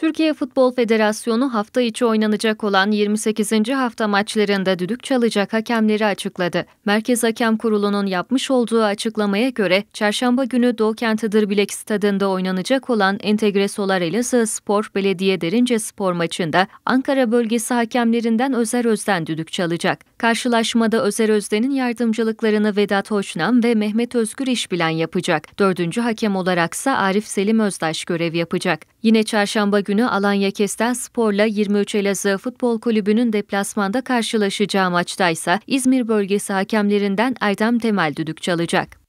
Türkiye Futbol Federasyonu hafta içi oynanacak olan 28. hafta maçlarında düdük çalacak hakemleri açıkladı. Merkez Hakem Kurulu'nun yapmış olduğu açıklamaya göre çarşamba günü Doğu Doğukent Bilek Stadında oynanacak olan Entegre Solar Elazığ Spor Belediye Derince Spor maçında Ankara bölgesi hakemlerinden Özer Özden düdük çalacak. Karşılaşmada Özer Özden'in yardımcılıklarını Vedat Hoçnam ve Mehmet Özgür İşbilen yapacak. Dördüncü hakem olaraksa Arif Selim Özdaş görev yapacak. Yine çarşamba günü günü Alanya Kesten Spor'la 23 Elazığ Futbol Kulübü'nün deplasmanda karşılaşacağı maçta ise İzmir bölgesi hakemlerinden Erdem Temel düdük çalacak.